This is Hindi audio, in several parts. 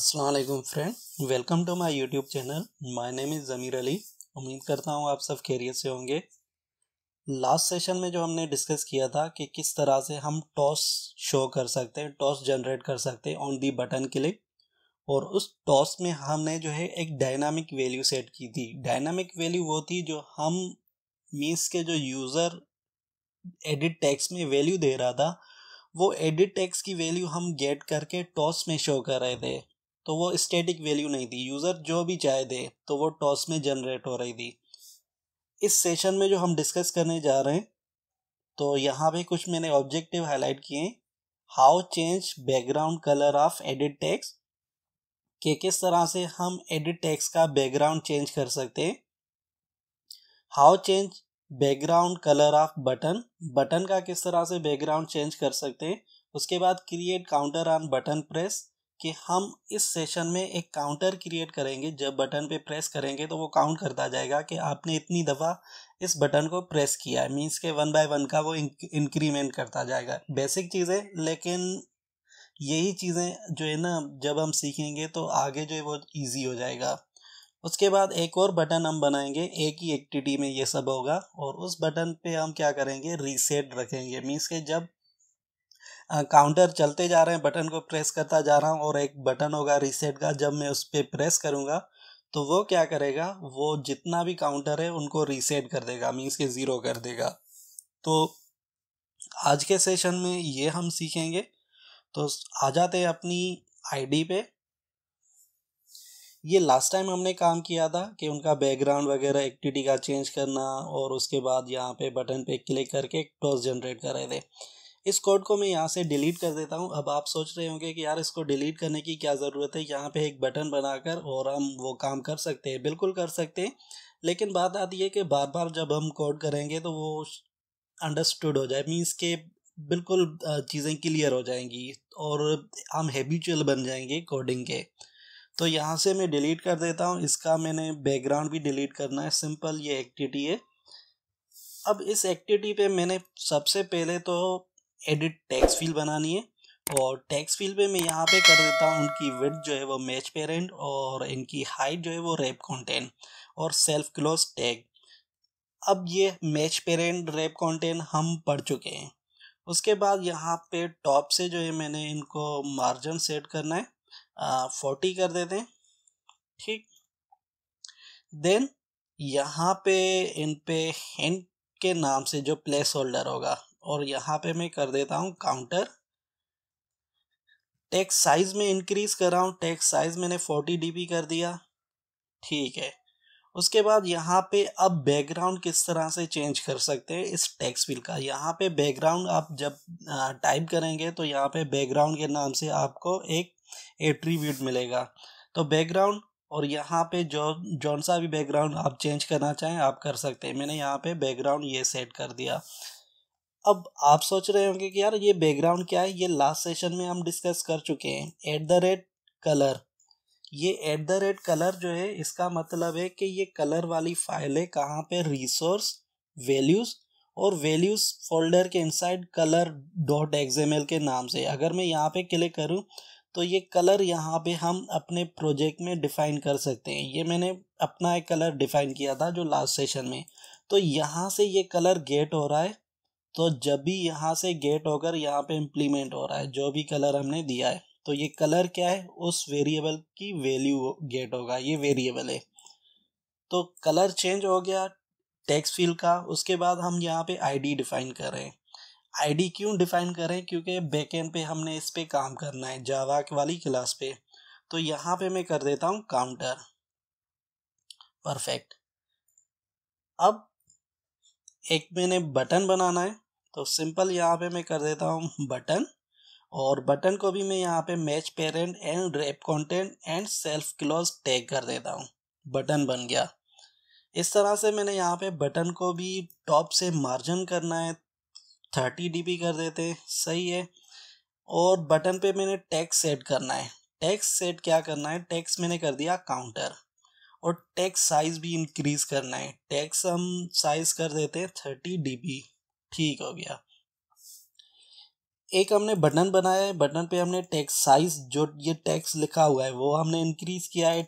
Aslam friend welcome to my YouTube channel my name is Zameer Ali उम्मीद करता हूँ आप सब खैरियत से होंगे लास्ट सेशन में जो हमने डिस्कस किया था कि किस तरह से हम टॉस शो कर सकते हैं टॉस जनरेट कर सकते हैं ऑन दी बटन क्लिक और उस टॉस में हमने जो है एक डायनामिक वैल्यू सेट की थी डायनामिक वैल्यू वो थी जो हम मीन्स के जो यूज़र एडिट टैक्स में वैल्यू दे रहा था वो एडिट टैक्स की वैल्यू हम गेट करके टॉस में शो कर रहे थे तो वो स्टैटिक वैल्यू नहीं थी यूज़र जो भी चाहे दे तो वो टॉस में जनरेट हो रही थी इस सेशन में जो हम डिस्कस करने जा रहे हैं तो यहाँ पे कुछ मैंने ऑब्जेक्टिव हाईलाइट किए हैं how change background colour of edit text के किस तरह से हम एडिट टैक्स का बैकग्राउंड चेंज कर सकते हैं how change background colour of button button का किस तरह से बैकग्राउंड चेंज कर सकते हैं उसके बाद create counter on button press कि हम इस सेशन में एक काउंटर क्रिएट करेंगे जब बटन पे प्रेस करेंगे तो वो काउंट करता जाएगा कि आपने इतनी दफ़ा इस बटन को प्रेस किया है मीन्स के वन बाय वन का वो इंक्रीमेंट करता जाएगा बेसिक चीज़ें लेकिन यही चीज़ें जो है ना जब हम सीखेंगे तो आगे जो है वो ईजी हो जाएगा उसके बाद एक और बटन हम बनाएंगे एक ही एक्टिविटी में ये सब होगा और उस बटन पे हम क्या करेंगे रीसेट रखेंगे मीन्स के जब काउंटर चलते जा रहे हैं बटन को प्रेस करता जा रहा हूँ और एक बटन होगा रीसेट का जब मैं उस पर प्रेस करूँगा तो वो क्या करेगा वो जितना भी काउंटर है उनको रीसेट कर देगा मीन्स के ज़ीरो कर देगा तो आज के सेशन में ये हम सीखेंगे तो आ जाते हैं अपनी आईडी पे ये लास्ट टाइम हमने काम किया था कि उनका बैकग्राउंड वगैरह एक्टिविटी का चेंज करना और उसके बाद यहाँ पे बटन पे क्लिक करके टॉस जनरेट कर रहे थे इस कोड को मैं यहाँ से डिलीट कर देता हूँ अब आप सोच रहे होंगे कि यार इसको डिलीट करने की क्या ज़रूरत है यहाँ पे एक बटन बनाकर और हम वो काम कर सकते हैं बिल्कुल कर सकते हैं लेकिन बात आती है कि बार बार जब हम कोड करेंगे तो वो अंडरस्टूड हो जाए मीन्स के बिल्कुल चीज़ें क्लियर हो जाएंगी और हम हैबिचुअल बन जाएंगे कोडिंग के तो यहाँ से मैं डिलीट कर देता हूँ इसका मैंने बैकग्राउंड भी डिलीट करना है सिंपल ये एक्टिविटी है अब इस एक्टिविटी पे मैंने सबसे पहले तो एडिट टैक्स फील बनानी है और टैक्स फील पे मैं यहाँ पे कर देता हूँ उनकी विथ जो है वो मैच पेरेंट और इनकी हाइट जो है वो रेप कंटेंट और सेल्फ क्लोज टैग अब ये मैच पेरेंट रेप कंटेंट हम पढ़ चुके हैं उसके बाद यहाँ पे टॉप से जो है मैंने इनको मार्जिन सेट करना है फोर्टी कर देते हैं ठीक देन यहाँ पे इन पे हैंड के नाम से जो प्लेस होल्डर होगा और यहाँ पे मैं कर देता हूँ काउंटर टेक्स साइज में इंक्रीज कर रहा हूँ टेक्स साइज मैंने फोर्टी डी कर दिया ठीक है उसके बाद यहाँ पे अब बैकग्राउंड किस तरह से चेंज कर सकते हैं इस टैक्स बिल का यहाँ पे बैकग्राउंड आप जब टाइप करेंगे तो यहाँ पे बैकग्राउंड के नाम से आपको एक एट्रीब्यूट मिलेगा तो बैकग्राउंड और यहाँ पे जो जौन सा भी बैकग्राउंड आप चेंज करना चाहें आप कर सकते हैं मैंने यहाँ पे बैकग्राउंड ये सेट कर दिया अब आप सोच रहे होंगे कि यार ये बैकग्राउंड क्या है ये लास्ट सेशन में हम डिस्कस कर चुके हैं एट द रेट कलर ये एट द रेट कलर जो है इसका मतलब है कि ये कलर वाली फाइलें कहाँ पे रिसोर्स वैल्यूज़ और वैल्यूज़ फोल्डर के इनसाइड कलर डॉट एक्सएमएल के नाम से अगर मैं यहाँ पे क्लिक करूँ तो ये कलर यहाँ पे हम अपने प्रोजेक्ट में डिफ़ाइन कर सकते हैं ये मैंने अपना एक कलर डिफ़ाइन किया था जो लास्ट सेशन में तो यहाँ से ये कलर गेट हो रहा है तो जब भी यहाँ से गेट होकर यहाँ पे इम्प्लीमेंट हो रहा है जो भी कलर हमने दिया है तो ये कलर क्या है उस वेरिएबल की वैल्यू गेट होगा ये वेरिएबल है तो कलर चेंज हो गया टेक्स फील का उसके बाद हम यहाँ पे आईडी डिफाइन कर रहे हैं आईडी क्यों डिफाइन कर रहे हैं क्योंकि बैकएंड पे हमने इस पर काम करना है जावा वाली क्लास पे तो यहाँ पे मैं कर देता हूँ काउंटर परफेक्ट अब एक मैंने बटन बनाना है तो सिंपल यहाँ पे मैं कर देता हूँ बटन और बटन को भी मैं यहाँ पे match parent and wrap content and self close tag कर देता हूँ बटन बन गया इस तरह से मैंने यहाँ पे बटन को भी टॉप से मार्जिन करना है थर्टी डी कर देते सही है और बटन पे मैंने टैक्स सेट करना है टैक्स सेट क्या करना है टैक्स मैंने कर दिया काउंटर और टैक्स साइज़ भी इंक्रीज़ करना है टैक्स हम साइज़ कर देते हैं थर्टी डी ठीक हो गया एक हमने बटन बनाया है बटन पे हमने टैक्स साइज जो ये टैक्स लिखा हुआ है वो हमने इंक्रीज किया है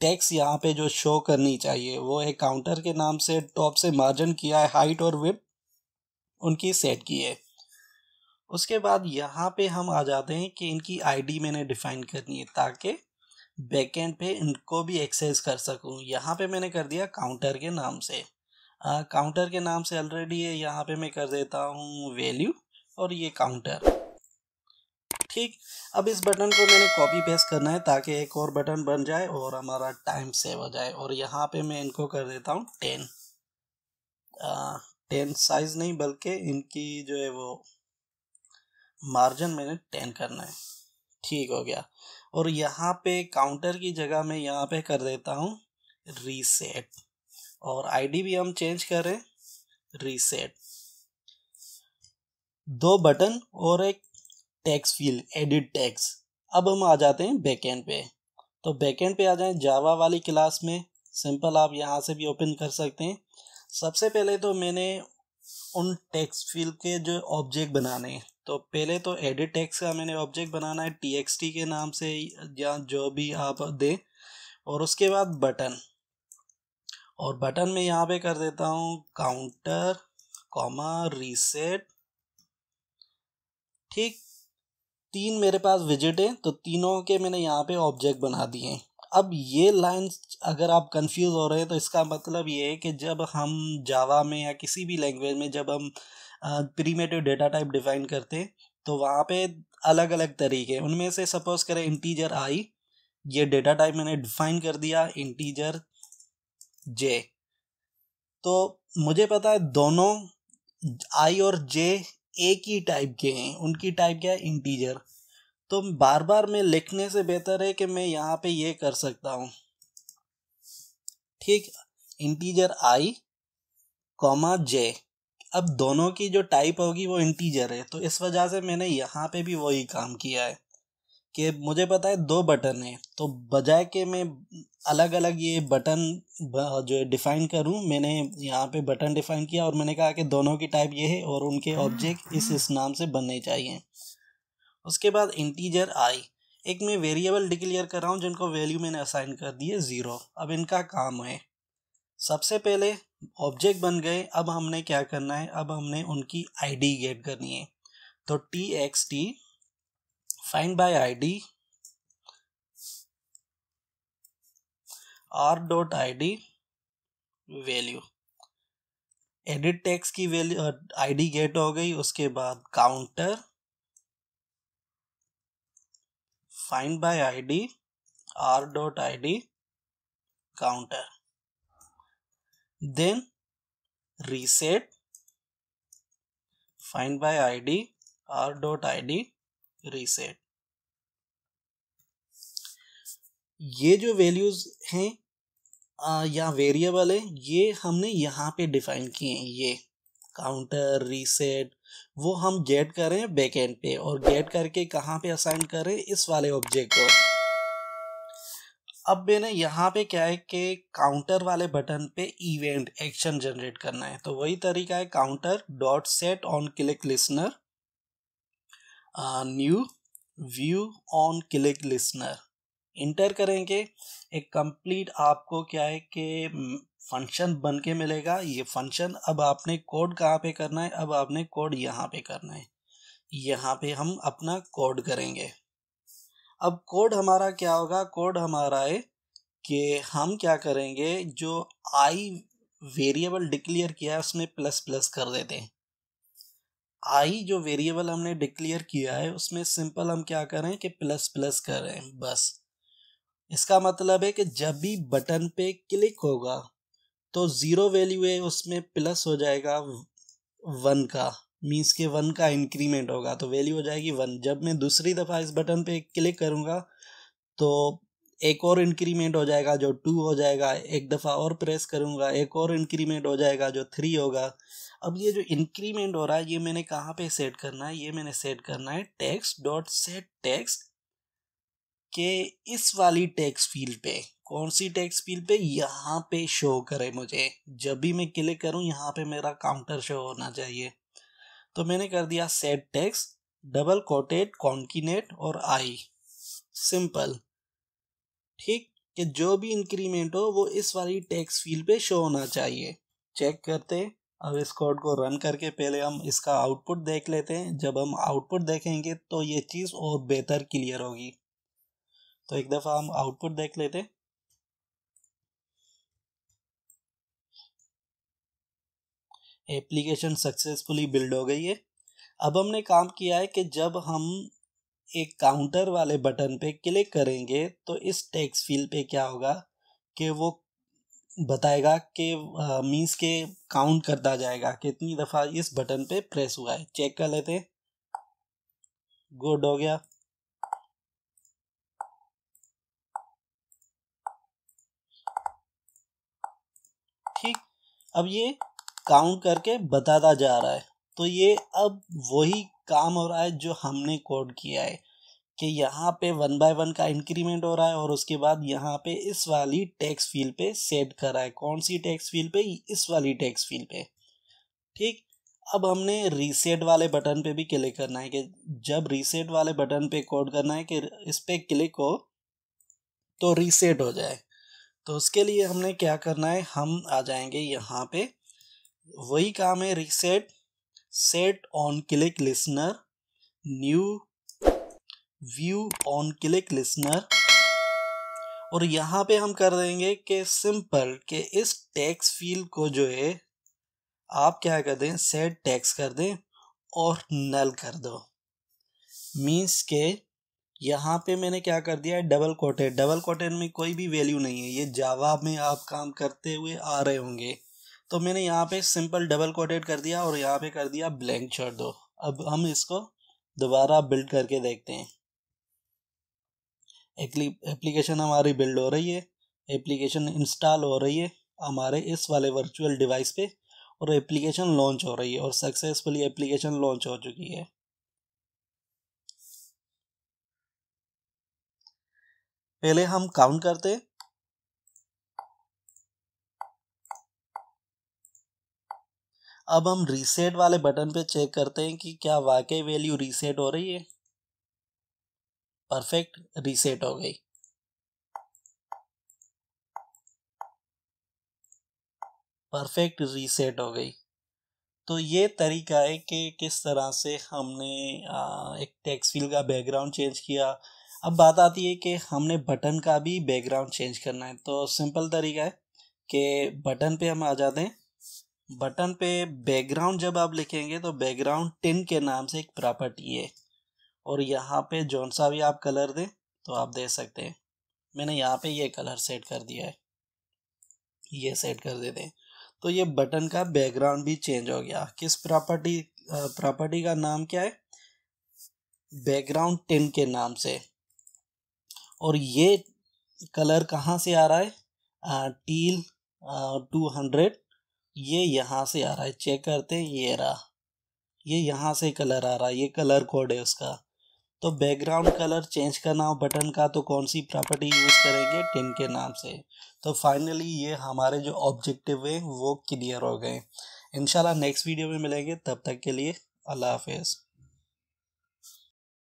टैक्स यहाँ पे जो शो करनी चाहिए वो एक काउंटर के नाम से टॉप से मार्जिन किया है हाइट और विप उनकी सेट की है उसके बाद यहाँ पे हम आ जाते हैं कि इनकी आईडी मैंने डिफाइन करनी है ताकि बैकेंड पे इनको भी एक्सेस कर सकूँ यहाँ पे मैंने कर दिया काउंटर के नाम से काउंटर के नाम से ऑलरेडी है यहाँ पे मैं कर देता हूँ वैल्यू और ये काउंटर ठीक अब इस बटन को मैंने कॉपी पेस्ट करना है ताकि एक और बटन बन जाए और हमारा टाइम सेव हो जाए और यहाँ पे मैं इनको कर देता हूँ टेन टेन साइज नहीं बल्कि इनकी जो है वो मार्जिन मैंने टेन करना है ठीक हो गया और यहाँ पे काउंटर की जगह मैं यहाँ पे कर देता हूँ रीसेट और आईडी भी हम चेंज करें रीसेट दो बटन और एक टैक्स फील एडिट टैक्स अब हम आ जाते हैं बैकएंड पे तो बैकएंड पे आ जाएं जावा वाली क्लास में सिंपल आप यहाँ से भी ओपन कर सकते हैं सबसे पहले तो मैंने उन टैक्स फील के जो ऑब्जेक्ट बनाने हैं तो पहले तो एडिट टैक्स का मैंने ऑब्जेक्ट बनाना है टी के नाम से या जो भी आप दें और उसके बाद बटन और बटन में यहाँ पे कर देता हूँ काउंटर कॉमा रीसेट ठीक तीन मेरे पास विजिट हैं तो तीनों के मैंने यहाँ पे ऑब्जेक्ट बना दिए हैं अब ये लाइंस अगर आप कंफ्यूज हो रहे हैं तो इसका मतलब ये है कि जब हम जावा में या किसी भी लैंग्वेज में जब हम प्रीमेटिव डेटा टाइप डिफाइन करते हैं तो वहाँ पे अलग अलग तरीके उनमें से सपोज करें इंटीजर आई ये डेटा टाइप मैंने डिफाइन कर दिया इंटीजर जे तो मुझे पता है दोनों आई और जे एक ही टाइप के हैं उनकी टाइप क्या है इंटीजर तो बार बार मैं लिखने से बेहतर है कि मैं यहाँ पे ये कर सकता हूँ ठीक इंटीजर आई कॉमा जे अब दोनों की जो टाइप होगी वो इंटीजर है तो इस वजह से मैंने यहाँ पे भी वही काम किया है कि मुझे पता है दो बटन है तो बजाय के मैं अलग अलग ये बटन जो है डिफ़ाइन करूँ मैंने यहाँ पे बटन डिफ़ाइन किया और मैंने कहा कि दोनों की टाइप ये है और उनके हाँ। ऑब्जेक्ट इस इस नाम से बनने चाहिए उसके बाद इंटीजर आई एक मैं वेरिएबल डिक्लेयर कर रहा हूँ जिनको वैल्यू मैंने असाइन कर दी है ज़ीरो अब इनका काम है सबसे पहले ऑब्जेक्ट बन गए अब हमने क्या करना है अब हमने उनकी आईडी गेट करनी है तो T X T sign by id r dot D value edit text की वैल्यू आई डी गेट हो गई उसके बाद counter find by I D R dot D counter then reset find by I D R dot D reset ये जो वैल्यूज़ हैं या वेरिएबल है ये हमने यहाँ पे डिफाइन किए हैं ये काउंटर रीसेट वो हम गेट करें बैक एंड पे और गेट करके कहाँ पे असाइन करें इस वाले ऑब्जेक्ट को अब मैंने यहाँ पे क्या है कि काउंटर वाले बटन पे इवेंट एक्शन जनरेट करना है तो वही तरीका है counter dot set on click listener new view on click listener enter करेंगे एक कंप्लीट आपको क्या है कि फंक्शन बन के मिलेगा ये फंक्शन अब आपने कोड कहाँ पे करना है अब आपने कोड यहाँ पे करना है यहाँ पे हम अपना कोड करेंगे अब कोड हमारा क्या होगा कोड हमारा है कि हम क्या करेंगे जो आई वेरिएबल डिक्लेयर किया है उसमें प्लस प्लस कर देते हैं आई जो वेरिएबल हमने डिक्लेयर किया है उसमें सिंपल हम क्या करें कि प्लस प्लस करें बस इसका मतलब है कि जब भी बटन पे क्लिक होगा तो ज़ीरो वैल्यू है उसमें प्लस हो जाएगा वन का मीन्स के वन का इंक्रीमेंट होगा तो वैल्यू हो जाएगी वन जब मैं दूसरी दफ़ा इस बटन पे क्लिक करूँगा तो एक और इंक्रीमेंट हो जाएगा जो टू हो जाएगा एक दफ़ा और प्रेस करूँगा एक और इंक्रीमेंट हो जाएगा जो थ्री होगा अब ये जो इंक्रीमेंट हो रहा है ये मैंने कहाँ पे सेट करना है ये मैंने सेट करना है टेक्स्ट डॉट सेट टेक्स्ट कि इस वाली टैक्स फील्ड पे कौन सी टैक्स फील्ड पे यहाँ पे शो करे मुझे जब भी मैं क्लिक करूँ यहाँ पे मेरा काउंटर शो होना चाहिए तो मैंने कर दिया set text double quoted concatenate और आई सिंपल ठीक कि जो भी इंक्रीमेंट हो वो इस वाली टैक्स फील्ड पे शो होना चाहिए चेक करते अब इस कोड को रन करके पहले हम इसका आउटपुट देख लेते हैं जब हम आउटपुट देखेंगे तो ये चीज़ और बेहतर क्लियर होगी तो एक दफ़ा हम आउटपुट देख लेते एप्लीकेशन सक्सेसफुली बिल्ड हो गई है अब हमने काम किया है कि जब हम एक काउंटर वाले बटन पे क्लिक करेंगे तो इस टैक्स फील्ड पे क्या होगा कि वो बताएगा कि मीन्स के काउंट करता जाएगा कितनी दफ़ा इस बटन पे प्रेस हुआ है चेक कर लेते गुड हो गया अब ये काउंट करके बताता जा रहा है तो ये अब वही काम हो रहा है जो हमने कोड किया है कि यहाँ पे वन बाय वन का इंक्रीमेंट हो रहा है और उसके बाद यहाँ पे इस वाली टैक्स फील पे सेट कर रहा है कौन सी टैक्स फील पे इस वाली टैक्स फील पे ठीक अब हमने रीसेट वाले बटन पे भी क्लिक करना है कि जब रीसेट वाले बटन पे कोड करना है कि इस पर क्लिक हो तो रीसेट हो जाए तो उसके लिए हमने क्या करना है हम आ जाएंगे यहाँ पे वही काम है reset set on click listener new view on click listener और यहाँ पे हम कर देंगे कि सिंपल के इस टैक्स फील्ड को जो है आप क्या कर दें सेट टैक्स कर दें और नल कर दो मीन्स के यहाँ पे मैंने क्या कर दिया है डबल कोटेड डबल कोटेड में कोई भी वैल्यू नहीं है ये जावा में आप काम करते हुए आ रहे होंगे तो मैंने यहाँ पे सिंपल डबल कोटेड कर दिया और यहाँ पे कर दिया ब्लैंक छोड़ दो अब हम इसको दोबारा बिल्ड करके देखते हैं एप्लीकेशन हमारी बिल्ड हो रही है एप्लीकेशन इंस्टॉल हो रही है हमारे इस वाले वर्चुअल डिवाइस पे और एप्लीकेशन लॉन्च हो रही है और सक्सेसफुली एप्लीकेशन लॉन्च हो चुकी है पहले हम काउंट करते अब हम रीसेट वाले बटन पे चेक करते हैं कि क्या वाकई वैल्यू रीसेट हो रही है परफेक्ट रीसेट हो गई परफेक्ट रीसेट हो गई तो ये तरीका है कि किस तरह से हमने एक टेक्स्ट फील का बैकग्राउंड चेंज किया अब बात आती है कि हमने बटन का भी बैकग्राउंड चेंज करना है तो सिंपल तरीका है कि बटन पे हम आ जाते हैं बटन पे बैकग्राउंड जब आप लिखेंगे तो बैकग्राउंड टिन के नाम से एक प्रॉपर्टी है और यहाँ पे जौन सा भी आप कलर दें तो आप दे सकते हैं मैंने यहाँ पे ये कलर सेट कर दिया है ये सेट कर देते हैं तो ये बटन का बैकग्राउंड भी चेंज हो गया किस प्रॉपर्टी प्रॉपर्टी का नाम क्या है बैकग्राउंड टिन के नाम से और ये कलर कहाँ से आ रहा है आ, टील टू हंड्रेड ये यहाँ से आ रहा है चेक करते हैं ये रहा ये यहाँ से कलर आ रहा है ये कलर कोड है उसका तो बैकग्राउंड कलर चेंज करना हो बटन का तो कौन सी प्रॉपर्टी यूज़ करेंगे टिन के नाम से तो फाइनली ये हमारे जो ऑब्जेक्टिव है वो क्लियर हो गए इंशाल्लाह नेक्स्ट वीडियो में मिलेंगे तब तक के लिए अल्लाह हाफिज़